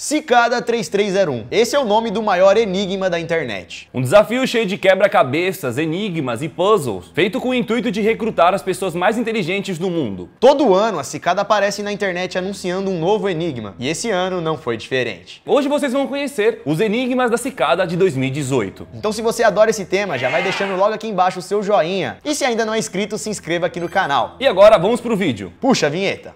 Cicada 3301. Esse é o nome do maior enigma da internet. Um desafio cheio de quebra-cabeças, enigmas e puzzles, feito com o intuito de recrutar as pessoas mais inteligentes do mundo. Todo ano, a Cicada aparece na internet anunciando um novo enigma, e esse ano não foi diferente. Hoje vocês vão conhecer os enigmas da Cicada de 2018. Então se você adora esse tema, já vai deixando logo aqui embaixo o seu joinha. E se ainda não é inscrito, se inscreva aqui no canal. E agora vamos pro vídeo. Puxa a vinheta.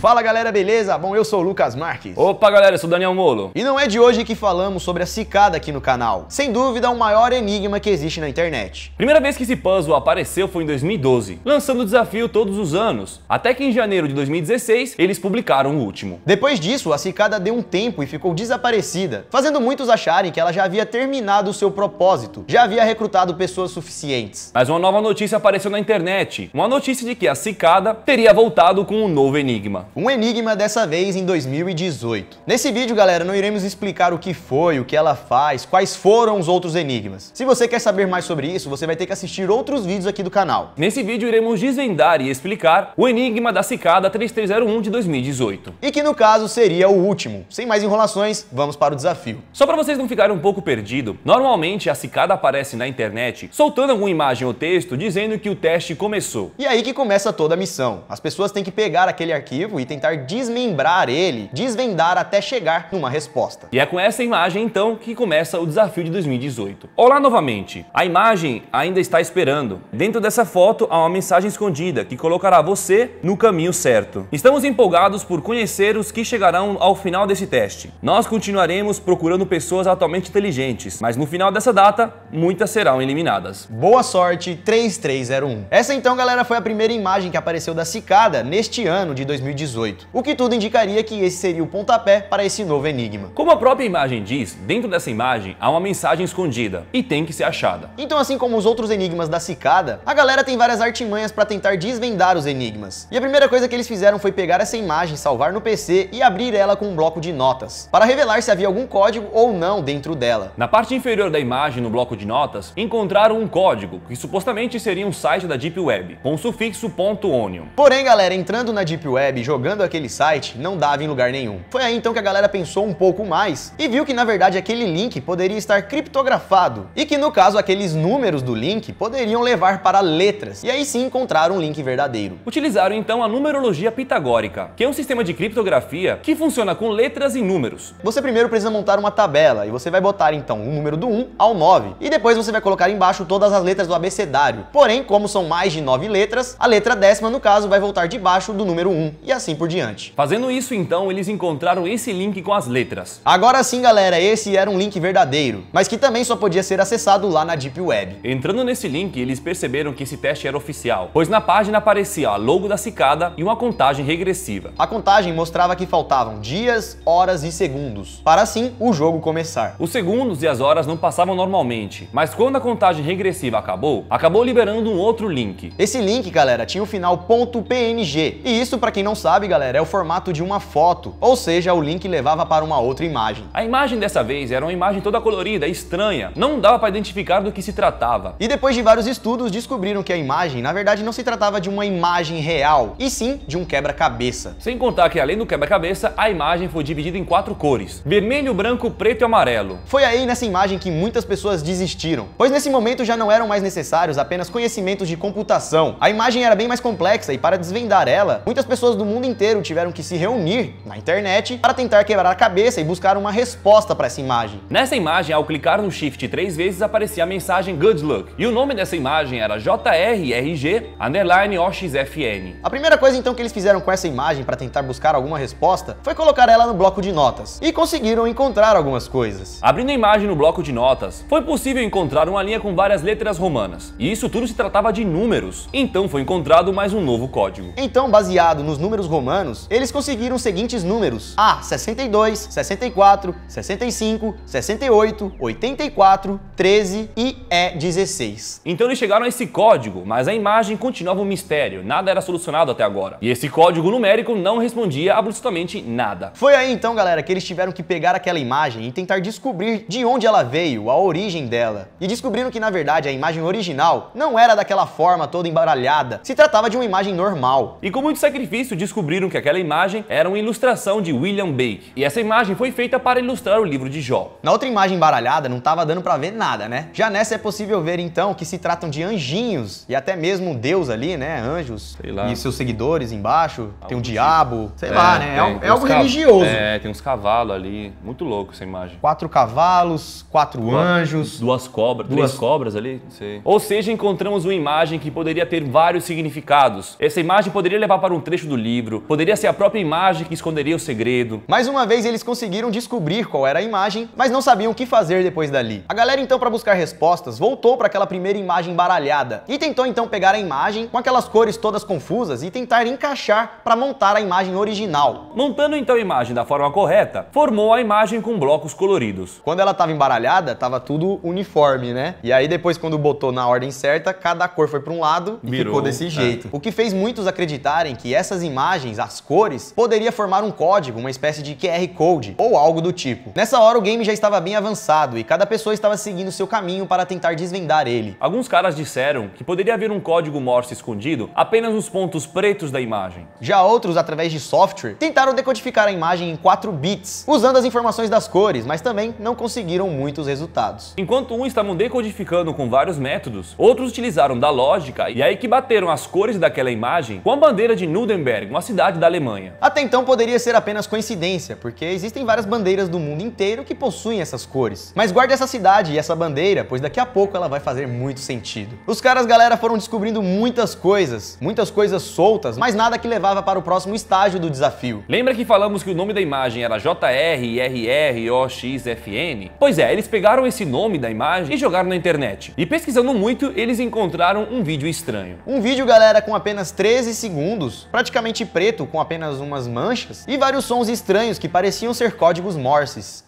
Fala galera, beleza? Bom, eu sou o Lucas Marques. Opa galera, eu sou o Daniel Molo. E não é de hoje que falamos sobre a cicada aqui no canal. Sem dúvida, o maior enigma que existe na internet. Primeira vez que esse puzzle apareceu foi em 2012, lançando o desafio todos os anos, até que em janeiro de 2016 eles publicaram o último. Depois disso, a cicada deu um tempo e ficou desaparecida, fazendo muitos acharem que ela já havia terminado o seu propósito, já havia recrutado pessoas suficientes. Mas uma nova notícia apareceu na internet, uma notícia de que a cicada teria voltado com um novo enigma. Um enigma dessa vez em 2018. Nesse vídeo, galera, não iremos explicar o que foi, o que ela faz, quais foram os outros enigmas. Se você quer saber mais sobre isso, você vai ter que assistir outros vídeos aqui do canal. Nesse vídeo iremos desvendar e explicar o enigma da cicada 3301 de 2018. E que no caso seria o último. Sem mais enrolações, vamos para o desafio. Só para vocês não ficarem um pouco perdidos, normalmente a cicada aparece na internet soltando alguma imagem ou texto dizendo que o teste começou. E é aí que começa toda a missão. As pessoas têm que pegar aquele arquivo e tentar desmembrar ele, desvendar até chegar numa resposta. E é com essa imagem então que começa o desafio de 2018. Olá novamente. A imagem ainda está esperando. Dentro dessa foto há uma mensagem escondida que colocará você no caminho certo. Estamos empolgados por conhecer os que chegarão ao final desse teste. Nós continuaremos procurando pessoas atualmente inteligentes, mas no final dessa data, muitas serão eliminadas. Boa sorte 3301. Essa então, galera, foi a primeira imagem que apareceu da cicada neste ano de 2018 o que tudo indicaria que esse seria o pontapé para esse novo enigma. Como a própria imagem diz, dentro dessa imagem há uma mensagem escondida e tem que ser achada. Então, assim como os outros enigmas da cicada, a galera tem várias artimanhas para tentar desvendar os enigmas. E a primeira coisa que eles fizeram foi pegar essa imagem, salvar no PC e abrir ela com um bloco de notas, para revelar se havia algum código ou não dentro dela. Na parte inferior da imagem, no bloco de notas, encontraram um código que supostamente seria um site da Deep Web, com o sufixo .onion. Porém, galera, entrando na Deep Web e jogando jogando aquele site não dava em lugar nenhum. Foi aí então que a galera pensou um pouco mais e viu que na verdade aquele link poderia estar criptografado e que no caso aqueles números do link poderiam levar para letras e aí sim encontraram um link verdadeiro. Utilizaram então a numerologia pitagórica, que é um sistema de criptografia que funciona com letras e números. Você primeiro precisa montar uma tabela e você vai botar então o número do 1 ao 9 e depois você vai colocar embaixo todas as letras do abecedário. Porém, como são mais de 9 letras, a letra décima no caso vai voltar debaixo do número 1 e assim assim por diante. Fazendo isso então, eles encontraram esse link com as letras. Agora sim, galera, esse era um link verdadeiro, mas que também só podia ser acessado lá na Deep Web. Entrando nesse link, eles perceberam que esse teste era oficial, pois na página aparecia a logo da cicada e uma contagem regressiva. A contagem mostrava que faltavam dias, horas e segundos, para assim o jogo começar. Os segundos e as horas não passavam normalmente, mas quando a contagem regressiva acabou, acabou liberando um outro link. Esse link, galera, tinha o final .png, e isso, para quem não sabe, sabe, galera, é o formato de uma foto, ou seja, o link levava para uma outra imagem. A imagem dessa vez era uma imagem toda colorida, estranha, não dava para identificar do que se tratava. E depois de vários estudos, descobriram que a imagem, na verdade, não se tratava de uma imagem real, e sim de um quebra-cabeça. Sem contar que, além do quebra-cabeça, a imagem foi dividida em quatro cores: vermelho, branco, preto e amarelo. Foi aí nessa imagem que muitas pessoas desistiram, pois nesse momento já não eram mais necessários apenas conhecimentos de computação. A imagem era bem mais complexa e, para desvendar ela, muitas pessoas do mundo mundo inteiro tiveram que se reunir na internet para tentar quebrar a cabeça e buscar uma resposta para essa imagem. Nessa imagem, ao clicar no Shift três vezes, aparecia a mensagem Good Luck. E o nome dessa imagem era JRRG underline OXFN. A primeira coisa então que eles fizeram com essa imagem para tentar buscar alguma resposta foi colocar ela no bloco de notas. E conseguiram encontrar algumas coisas. Abrindo a imagem no bloco de notas, foi possível encontrar uma linha com várias letras romanas. E isso tudo se tratava de números. Então foi encontrado mais um novo código. Então, baseado nos números romanos, eles conseguiram os seguintes números: A, 62, 64, 65, 68, 84, 13 e E16. É então eles chegaram a esse código, mas a imagem continuava um mistério, nada era solucionado até agora. E esse código numérico não respondia absolutamente nada. Foi aí então, galera, que eles tiveram que pegar aquela imagem e tentar descobrir de onde ela veio, a origem dela. E descobriram que na verdade a imagem original não era daquela forma toda embaralhada, se tratava de uma imagem normal. E com muito sacrifício descobriram descobriram que aquela imagem era uma ilustração de William Blake. E essa imagem foi feita para ilustrar o livro de Jó. Na outra imagem baralhada não estava dando para ver nada, né? Já nessa é possível ver então que se tratam de anjinhos e até mesmo um deus ali, né? Anjos e seus seguidores embaixo. Algum tem um tipo. diabo, sei é, lá, né? É tem, é, é algo religioso. É, tem uns cavalos ali. Muito louco essa imagem. Quatro cavalos, quatro anjos. Duas cobras, duas... três cobras ali. Sei. Ou seja, encontramos uma imagem que poderia ter vários significados. Essa imagem poderia levar para um trecho do livro livro, poderia ser a própria imagem que esconderia o segredo. Mais uma vez eles conseguiram descobrir qual era a imagem, mas não sabiam o que fazer depois dali. A galera então para buscar respostas voltou para aquela primeira imagem baralhada e tentou então pegar a imagem com aquelas cores todas confusas e tentar encaixar para montar a imagem original. Montando então a imagem da forma correta, formou a imagem com blocos coloridos. Quando ela estava embaralhada, estava tudo uniforme, né? E aí depois quando botou na ordem certa, cada cor foi para um lado e ficou desse é. jeito. É. O que fez muitos acreditarem que essas imagens imagens, as cores, poderia formar um código, uma espécie de QR Code ou algo do tipo. Nessa hora o game já estava bem avançado e cada pessoa estava seguindo seu caminho para tentar desvendar ele. Alguns caras disseram que poderia haver um código Morse escondido apenas nos pontos pretos da imagem. Já outros, através de software, tentaram decodificar a imagem em 4 bits, usando as informações das cores, mas também não conseguiram muitos resultados. Enquanto uns estavam decodificando com vários métodos, outros utilizaram da lógica e aí que bateram as cores daquela imagem com a bandeira de Nudenberg, uma cidade da Alemanha. Até então poderia ser apenas coincidência, porque existem várias bandeiras do mundo inteiro que possuem essas cores. Mas guarde essa cidade e essa bandeira, pois daqui a pouco ela vai fazer muito sentido. Os caras, galera, foram descobrindo muitas coisas, muitas coisas soltas, mas nada que levava para o próximo estágio do desafio. Lembra que falamos que o nome da imagem era JRRROXFN? Pois é, eles pegaram esse nome da imagem e jogaram na internet. E pesquisando muito, eles encontraram um vídeo estranho. Um vídeo, galera, com apenas 13 segundos, praticamente preto com apenas umas manchas e vários sons estranhos que pareciam ser códigos morses.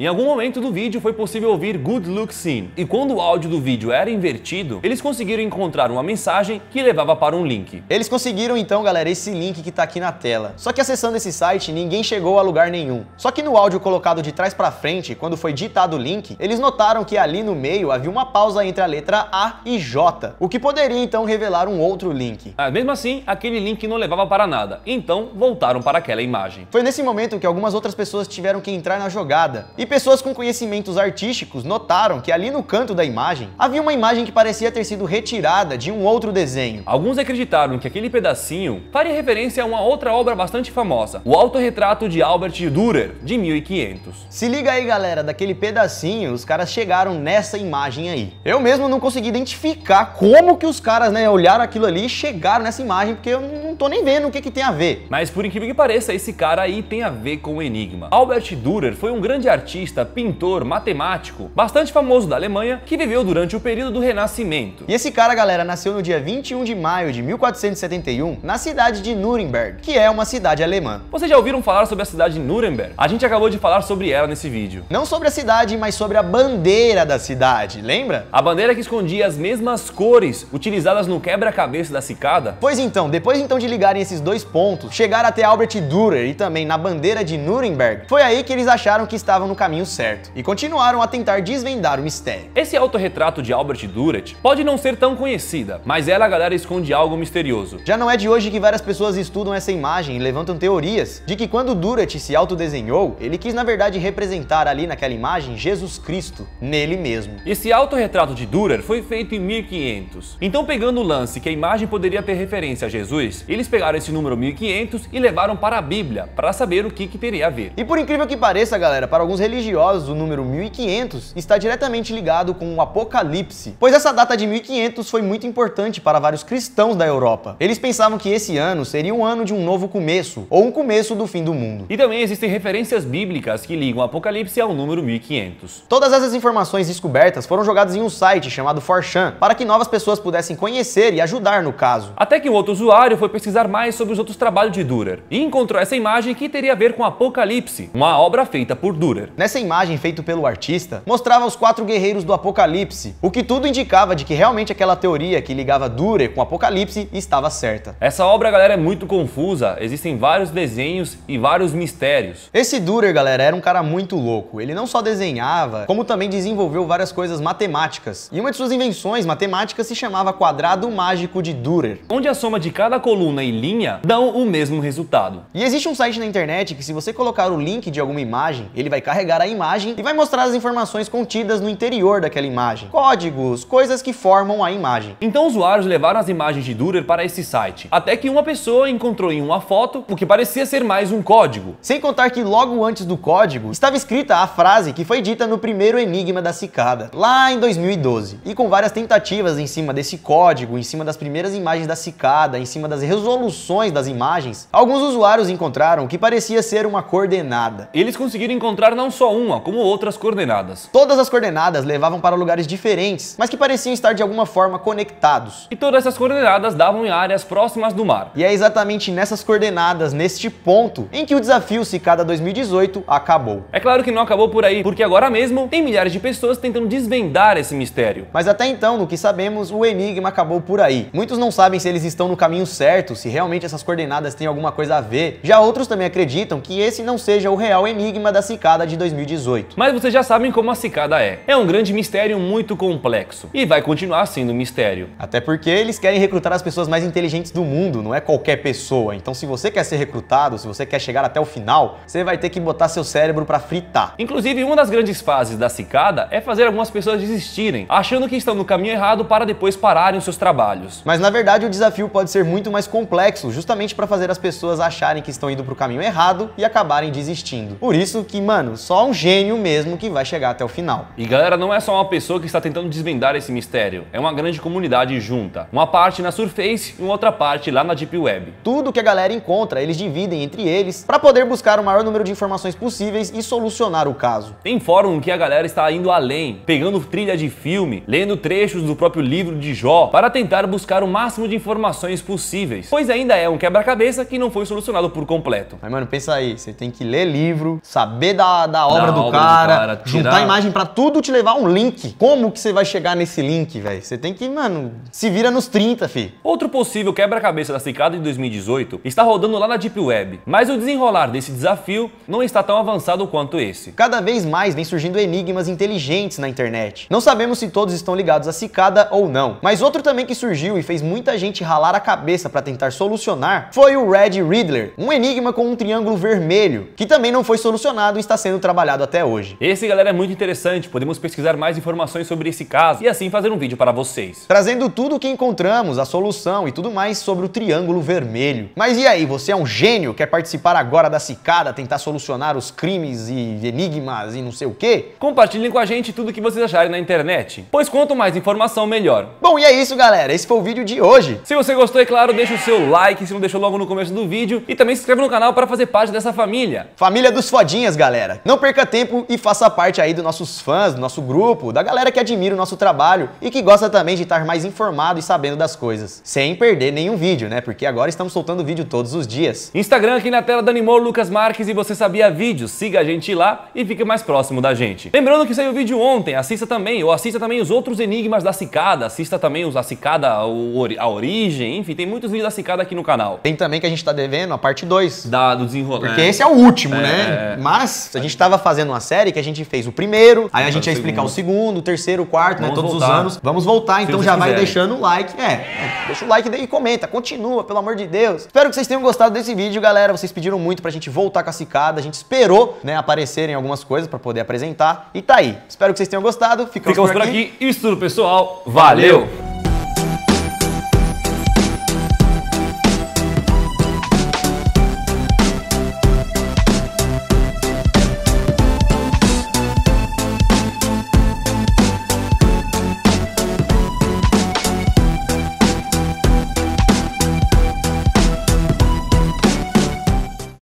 Em algum momento do vídeo foi possível ouvir Good Look Scene, e quando o áudio do vídeo era invertido, eles conseguiram encontrar uma mensagem que levava para um link. Eles conseguiram então, galera, esse link que tá aqui na tela. Só que acessando esse site, ninguém chegou a lugar nenhum. Só que no áudio colocado de trás para frente, quando foi digitado o link, eles notaram que ali no meio havia uma pausa entre a letra A e J, o que que poderia então revelar um outro link. Ah, mesmo assim, aquele link não levava para nada, então voltaram para aquela imagem. Foi nesse momento que algumas outras pessoas tiveram que entrar na jogada, e pessoas com conhecimentos artísticos notaram que ali no canto da imagem havia uma imagem que parecia ter sido retirada de um outro desenho. Alguns acreditaram que aquele pedacinho faria referência a uma outra obra bastante famosa, o autorretrato de Albert Dürer, de 1500. Se liga aí, galera, daquele pedacinho os caras chegaram nessa imagem aí. Eu mesmo não consegui identificar como como que os caras né, olharam aquilo ali e chegaram nessa imagem, porque eu não tô nem vendo o que, que tem a ver. Mas por incrível que pareça, esse cara aí tem a ver com o Enigma. Albert Dürer foi um grande artista, pintor, matemático, bastante famoso da Alemanha, que viveu durante o período do Renascimento. E esse cara, galera, nasceu no dia 21 de maio de 1471, na cidade de Nuremberg, que é uma cidade alemã. Vocês já ouviram falar sobre a cidade de Nuremberg? A gente acabou de falar sobre ela nesse vídeo. Não sobre a cidade, mas sobre a bandeira da cidade, lembra? A bandeira que escondia as mesmas cores utilizadas no quebra-cabeça da cicada. Pois então, depois então de de ligarem esses dois pontos, chegar até Albert Dürer e também na bandeira de Nuremberg. Foi aí que eles acharam que estavam no caminho certo e continuaram a tentar desvendar o mistério. Esse autorretrato de Albert Dürer pode não ser tão conhecida, mas ela, galera, esconde algo misterioso. Já não é de hoje que várias pessoas estudam essa imagem e levantam teorias de que quando Dürer se autodesenhou, ele quis na verdade representar ali naquela imagem Jesus Cristo, nele mesmo. Esse autorretrato de Dürer foi feito em 1500. Então, pegando o lance que a imagem poderia ter referência a Jesus, eles pegaram esse número 1500 e levaram para a Bíblia, para saber o que, que teria a ver. E por incrível que pareça, galera, para alguns religiosos, o número 1500 está diretamente ligado com o Apocalipse, pois essa data de 1500 foi muito importante para vários cristãos da Europa. Eles pensavam que esse ano seria um ano de um novo começo, ou um começo do fim do mundo. E também existem referências bíblicas que ligam o Apocalipse ao número 1500. Todas essas informações descobertas foram jogadas em um site chamado Forchan, para que novas pessoas pudessem conhecer e ajudar no caso. Até que um outro usuário foi pesquisar mais sobre os outros trabalhos de Dürer e encontrou essa imagem que teria a ver com Apocalipse, uma obra feita por Dürer. Nessa imagem feita pelo artista, mostrava os quatro guerreiros do Apocalipse, o que tudo indicava de que realmente aquela teoria que ligava Dürer com Apocalipse estava certa. Essa obra, galera, é muito confusa, existem vários desenhos e vários mistérios. Esse Dürer, galera, era um cara muito louco. Ele não só desenhava, como também desenvolveu várias coisas matemáticas. E uma de suas invenções matemáticas se chamava quadrado mágico de Dürer, onde a soma de cada coluna coluna e linha dão o mesmo resultado. E existe um site na internet que se você colocar o link de alguma imagem, ele vai carregar a imagem e vai mostrar as informações contidas no interior daquela imagem. Códigos, coisas que formam a imagem. Então usuários levaram as imagens de Durer para esse site, até que uma pessoa encontrou em uma foto o que parecia ser mais um código. Sem contar que logo antes do código, estava escrita a frase que foi dita no primeiro Enigma da Cicada, lá em 2012. E com várias tentativas em cima desse código, em cima das primeiras imagens da cicada, em cima das resoluções resoluções das imagens, alguns usuários encontraram que parecia ser uma coordenada. Eles conseguiram encontrar não só uma, como outras coordenadas. Todas as coordenadas levavam para lugares diferentes, mas que pareciam estar de alguma forma conectados. E todas essas coordenadas davam em áreas próximas do mar. E é exatamente nessas coordenadas, neste ponto, em que o desafio Cicada 2018 acabou. É claro que não acabou por aí, porque agora mesmo tem milhares de pessoas tentando desvendar esse mistério. Mas até então, no que sabemos, o enigma acabou por aí. Muitos não sabem se eles estão no caminho certo, se realmente essas coordenadas têm alguma coisa a ver. Já outros também acreditam que esse não seja o real enigma da cicada de 2018. Mas vocês já sabem como a cicada é. É um grande mistério muito complexo e vai continuar sendo um mistério. Até porque eles querem recrutar as pessoas mais inteligentes do mundo, não é qualquer pessoa. Então se você quer ser recrutado, se você quer chegar até o final, você vai ter que botar seu cérebro para fritar. Inclusive, uma das grandes fases da cicada é fazer algumas pessoas desistirem, achando que estão no caminho errado para depois pararem os seus trabalhos. Mas na verdade o desafio pode ser muito mais complexo justamente para fazer as pessoas acharem que estão indo para o caminho errado e acabarem desistindo. Por isso que, mano, só um gênio mesmo que vai chegar até o final. E galera, não é só uma pessoa que está tentando desvendar esse mistério, é uma grande comunidade junta. Uma parte na Surface e uma outra parte lá na Deep Web. Tudo que a galera encontra, eles dividem entre eles para poder buscar o maior número de informações possíveis e solucionar o caso. Tem fórum que a galera está indo além, pegando trilha de filme, lendo trechos do próprio livro de Jó para tentar buscar o máximo de informações possíveis pois ainda é um quebra-cabeça que não foi solucionado por completo. Mas, mano, pensa aí, você tem que ler livro, saber da, da obra, da do, obra cara, do, cara, juntar tirar... imagem para tudo te levar um link. Como que você vai chegar nesse link, velho? Você tem que, mano, se vira nos 30, fi. Outro possível quebra-cabeça da Cicada de 2018 está rodando lá na Deep Web, mas o desenrolar desse desafio não está tão avançado quanto esse. Cada vez mais vem surgindo enigmas inteligentes na internet. Não sabemos se todos estão ligados à cicada ou não, mas outro também que surgiu e fez muita gente ralar a cabeça para tentar tentar solucionar foi o Red Riddler, um enigma com um triângulo vermelho, que também não foi solucionado e está sendo trabalhado até hoje. Esse, galera, é muito interessante, podemos pesquisar mais informações sobre esse caso e assim fazer um vídeo para vocês. Trazendo tudo o que encontramos, a solução e tudo mais sobre o triângulo vermelho. Mas e aí, você é um gênio? Quer participar agora da cicada, tentar solucionar os crimes e enigmas e não sei o quê? Compartilhem com a gente tudo o que vocês acharem na internet, pois quanto mais informação, melhor. Bom, e é isso, galera. Esse foi o vídeo de hoje. Se você gostou, é claro, deixa o seu like se não deixou logo no começo do vídeo e também se inscreva no canal para fazer parte dessa família. Família dos fodinhas, galera. Não perca tempo e faça parte aí dos nossos fãs, do nosso grupo, da galera que admira o nosso trabalho e que gosta também de estar mais informado e sabendo das coisas. Sem perder nenhum vídeo, né? Porque agora estamos soltando vídeo todos os dias. Instagram aqui na tela do Animou Lucas Marques e você sabia vídeos. Siga a gente lá e fique mais próximo da gente. Lembrando que saiu o vídeo ontem, assista também, ou assista também os outros enigmas da cicada, assista também os da cicada, a origem, enfim, tem muitos vídeos da Cicada aqui no canal. Tem também que a gente está devendo a parte 2. do desenrolar. Porque né? esse é o último, é, né? É. Mas a gente estava fazendo uma série que a gente fez o primeiro, aí a gente ia explicar o segundo, o terceiro, o quarto, né? Vamos né? Todos voltar. os anos. Vamos voltar, então já vai deixando o like. É, é deixa o like e comenta, continua, pelo amor de Deus. Espero que vocês tenham gostado desse vídeo, galera. Vocês pediram muito pra gente voltar com a cicada, a gente esperou, né, aparecerem algumas coisas para poder apresentar. E tá aí. Espero que vocês tenham gostado. Ficamos, Ficamos por, aqui. por aqui. Isso tudo, pessoal. Valeu. Valeu.